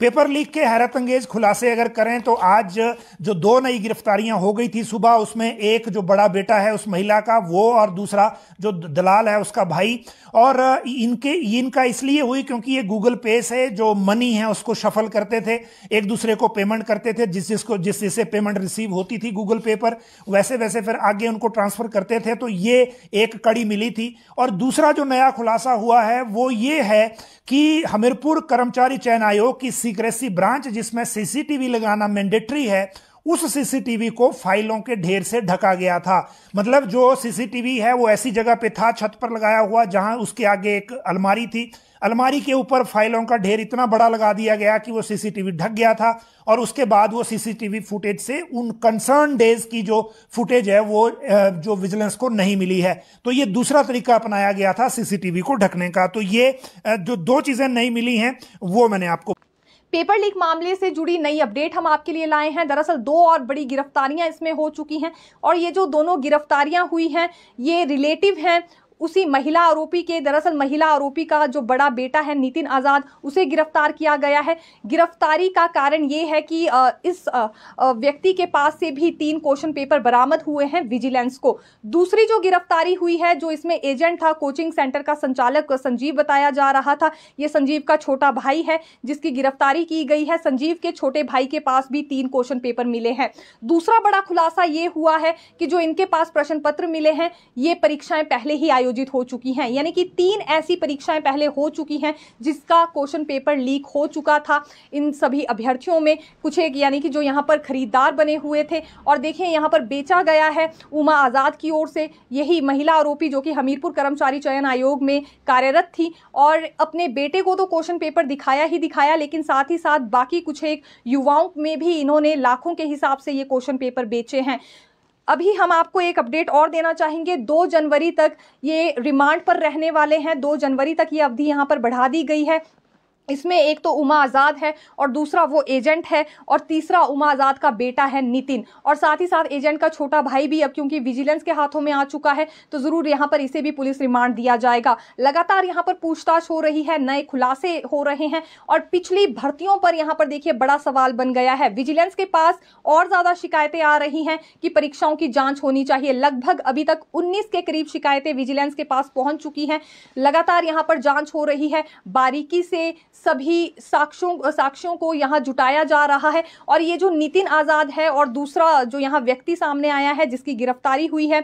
paper leak के हैरत अंगेज खुलासे अगर करें तो आज जो दो नई गिरफ्तारियां हो गई थी सुबह उसमें एक जो बड़ा बेटा है उस महिला का वो और दूसरा जो दलाल है उसका भाई और इनके इनका इसलिए हुई क्योंकि ये गूगल पे से जो मनी है उसको शफल करते थे एक दूसरे को पेमेंट करते थे जिस जिसको जिस जिससे पेमेंट रिसीव होती थी गूगल पे पर वैसे वैसे फिर आगे उनको ट्रांसफर करते थे तो ये एक कड़ी मिली थी और दूसरा जो नया खुलासा हुआ है वो ये है कि हमीरपुर कर्मचारी चयन आयोग की सीक्रेसी ब्रांच जिसमें सीसीटीवी लगाना मैंडेटरी है उस सीसीटीवी को फाइलों के ढेर से ढका गया था मतलब जो सीसीटीवी है वो ऐसी जगह पे था छत पर लगाया हुआ जहां उसके आगे एक अलमारी थी अलमारी के ऊपर फाइलों का ढेर इतना बड़ा लगा दिया गया कि वो सीसीटीवी ढक गया था और उसके बाद वो सीसीटीवी फुटेज से उन कंसर्न डेज की जो फुटेज है वो जो विजिलेंस को नहीं मिली है तो ये दूसरा तरीका अपनाया गया था सीसीटीवी को ढकने का तो ये जो दो चीजें नहीं मिली हैं वो मैंने आपको पेपर लीक मामले से जुड़ी नई अपडेट हम आपके लिए लाए हैं दरअसल दो और बड़ी गिरफ्तारियां इसमें हो चुकी हैं और ये जो दोनों गिरफ्तारियां हुई हैं ये रिलेटिव हैं उसी महिला आरोपी के दरअसल महिला आरोपी का जो बड़ा बेटा है नितिन आज़ाद उसे गिरफ्तार किया गया है गिरफ्तारी का कारण ये है कि इस व्यक्ति के पास से भी तीन क्वेश्चन पेपर बरामद हुए हैं विजिलेंस को दूसरी जो गिरफ्तारी हुई है जो इसमें एजेंट था कोचिंग सेंटर का संचालक संजीव बताया जा रहा था ये संजीव का छोटा भाई है जिसकी गिरफ्तारी की गई है संजीव के छोटे भाई के पास भी तीन क्वेश्चन पेपर मिले हैं दूसरा बड़ा खुलासा ये हुआ है कि जो इनके पास प्रश्न पत्र मिले हैं ये परीक्षाएं पहले ही आयोजित आयोजित हो चुकी हैं यानी कि तीन ऐसी परीक्षाएं पहले हो चुकी हैं जिसका क्वेश्चन पेपर लीक हो चुका था इन सभी अभ्यर्थियों में कुछ एक यानी कि जो यहाँ पर खरीदार बने हुए थे और देखिए यहाँ पर बेचा गया है उमा आज़ाद की ओर से यही महिला आरोपी जो कि हमीरपुर कर्मचारी चयन आयोग में कार्यरत थी और अपने बेटे को तो क्वेश्चन पेपर दिखाया ही दिखाया लेकिन साथ ही साथ बाकी कुछ एक युवाओं में भी इन्होंने लाखों के हिसाब से ये क्वेश्चन पेपर बेचे हैं अभी हम आपको एक अपडेट और देना चाहेंगे दो जनवरी तक ये रिमांड पर रहने वाले हैं दो जनवरी तक ये अवधि यहाँ पर बढ़ा दी गई है इसमें एक तो उमा आज़ाद है और दूसरा वो एजेंट है और तीसरा उमा आज़ाद का बेटा है नितिन और साथ ही साथ एजेंट का छोटा भाई भी अब क्योंकि विजिलेंस के हाथों में आ चुका है तो ज़रूर यहाँ पर इसे भी पुलिस रिमांड दिया जाएगा लगातार यहाँ पर पूछताछ हो रही है नए खुलासे हो रहे हैं और पिछली भर्तियों पर यहाँ पर देखिए बड़ा सवाल बन गया है विजिलेंस के पास और ज़्यादा शिकायतें आ रही हैं कि परीक्षाओं की जाँच होनी चाहिए लगभग अभी तक उन्नीस के करीब शिकायतें विजिलेंस के पास पहुँच चुकी हैं लगातार यहाँ पर जाँच हो रही है बारीकी से सभी साक्ष्यों साक्ष्यों को यहाँ जुटाया जा रहा है और ये जो नितिन आज़ाद है और दूसरा जो यहाँ व्यक्ति सामने आया है जिसकी गिरफ्तारी हुई है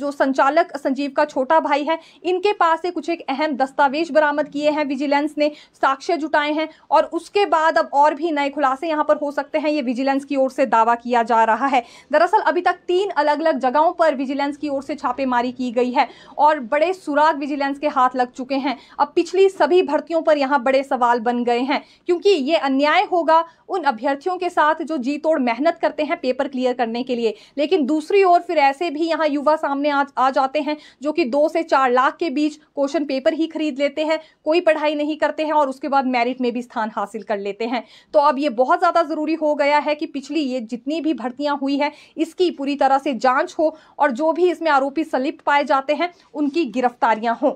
जो संचालक संजीव का छोटा भाई है इनके पास से कुछ एक अहम दस्तावेज बरामद किए हैं विजिलेंस ने साक्ष्य जुटाए हैं और उसके बाद अब और भी नए खुलासे यहाँ पर हो सकते हैं ये विजिलेंस की ओर से दावा किया जा रहा है दरअसल अभी तक तीन अलग अलग जगहों पर विजिलेंस की ओर से छापेमारी की गई है और बड़े सुराग विजिलेंस के हाथ लग चुके हैं अब पिछली सभी भर्तियों पर यहाँ बड़े सवाल सवाल बन गए हैं क्योंकि ये अन्याय होगा उन अभ्यर्थियों के साथ जो जी तोड़ मेहनत करते हैं पेपर क्लियर करने के लिए लेकिन दूसरी ओर फिर ऐसे भी यहाँ युवा सामने आ, आ जाते हैं जो कि दो से चार लाख के बीच क्वेश्चन पेपर ही खरीद लेते हैं कोई पढ़ाई नहीं करते हैं और उसके बाद मेरिट में भी स्थान हासिल कर लेते हैं तो अब ये बहुत ज़्यादा ज़रूरी हो गया है कि पिछली ये जितनी भी भर्तियाँ हुई हैं इसकी पूरी तरह से जाँच हो और जो भी इसमें आरोपी संलिप्त पाए जाते हैं उनकी गिरफ्तारियाँ हों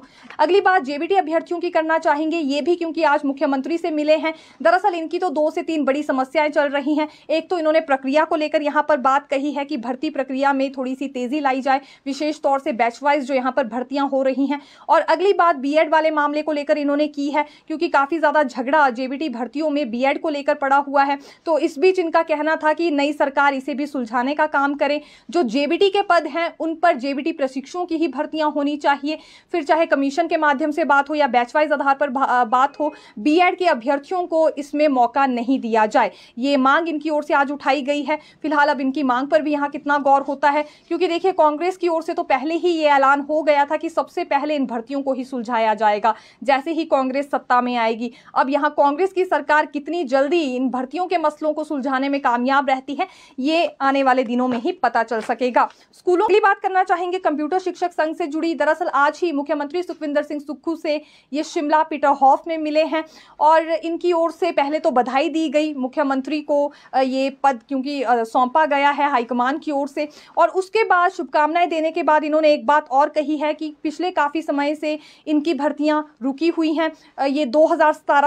अगली बात जेबीटी अभ्यर्थियों की करना चाहेंगे ये भी क्योंकि आज मुख्यमंत्री से मिले हैं दरअसल इनकी तो दो से तीन बड़ी समस्याएं चल रही हैं एक तो इन्होंने प्रक्रिया को लेकर यहाँ पर बात कही है कि भर्ती प्रक्रिया में थोड़ी सी तेजी लाई जाए विशेष तौर से बैचवाइज जो यहाँ पर भर्तियां हो रही हैं और अगली बात बी वाले मामले को लेकर इन्होंने की है क्योंकि काफी ज्यादा झगड़ा जेबीटी भर्तियों में बी को लेकर पड़ा हुआ है तो इस बीच इनका कहना था कि नई सरकार इसे भी सुलझाने का काम करे जो जेबीटी के पद हैं उन पर जेबीटी प्रशिक्षुओं की ही भर्तियां होनी चाहिए फिर चाहे कमीशन के माध्यम से बात हो या बैचवाइज आधार पर बात हो बीएड के अभ्यर्थियों को इसमें मौका नहीं दिया जाए ये मांग इनकी ओर से आज उठाई गई है फिलहाल अब इनकी मांग पर भी यहाँ कितना गौर होता है क्योंकि देखिए कांग्रेस की ओर से तो पहले ही ये ऐलान हो गया था कि सबसे पहले इन भर्तियों को ही सुलझाया जाएगा जैसे ही कांग्रेस सत्ता में आएगी अब यहाँ कांग्रेस की सरकार कितनी जल्दी इन भर्तियों के मसलों को सुलझाने में कामयाब रहती है ये आने वाले दिनों में ही पता चल सकेगा स्कूलों की बात करना चाहेंगे कंप्यूटर शिक्षक संघ से जुड़ी दरअसल आज ही मुख्यमंत्री सुखविंदर सिंह सुक्खू से ये शिमला पीटर हॉफ में मिले हैं और इनकी ओर से पहले तो बधाई दी गई मुख्यमंत्री को ये पद क्योंकि सौंपा गया है हाईकमान की ओर से और उसके बाद शुभकामनाएं देने के बाद इन्होंने एक बात और कही है कि पिछले काफ़ी समय से इनकी भर्तियां रुकी हुई हैं ये दो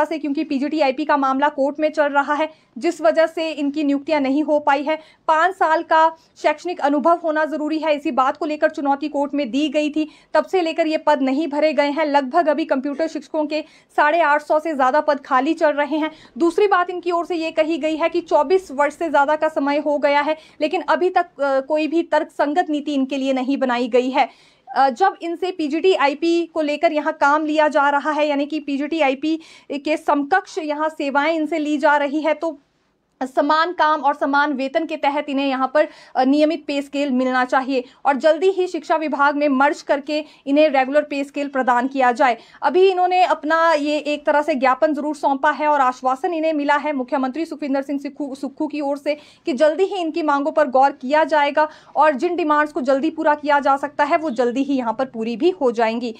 से क्योंकि पीजीटीआईपी का मामला कोर्ट में चल रहा है जिस वजह से इनकी नियुक्तियां नहीं हो पाई है पाँच साल का शैक्षणिक अनुभव होना ज़रूरी है इसी बात को लेकर चुनौती कोर्ट में दी गई थी तब से लेकर ये पद नहीं भरे गए हैं लगभग अभी कंप्यूटर शिक्षकों के साढ़े से से ज़्यादा पद खाली चल रहे हैं दूसरी बात इनकी ओर से ये कही गई है कि 24 वर्ष से ज़्यादा का समय हो गया है लेकिन अभी तक कोई भी तर्कसंगत नीति इनके लिए नहीं बनाई गई है जब इनसे पीजीटी आईपी को लेकर यहाँ काम लिया जा रहा है यानी कि पीजीटी आईपी के समकक्ष यहाँ सेवाएं इनसे ली जा रही है तो समान काम और समान वेतन के तहत इन्हें यहाँ पर नियमित पे स्केल मिलना चाहिए और जल्दी ही शिक्षा विभाग में मर्ज करके इन्हें रेगुलर पे स्केल प्रदान किया जाए अभी इन्होंने अपना ये एक तरह से ज्ञापन जरूर सौंपा है और आश्वासन इन्हें मिला है मुख्यमंत्री सुखविंदर सिंह सुक्खू की ओर से कि जल्दी ही इनकी मांगों पर गौर किया जाएगा और जिन डिमांड्स को जल्दी पूरा किया जा सकता है वो जल्दी ही यहाँ पर पूरी भी हो जाएंगी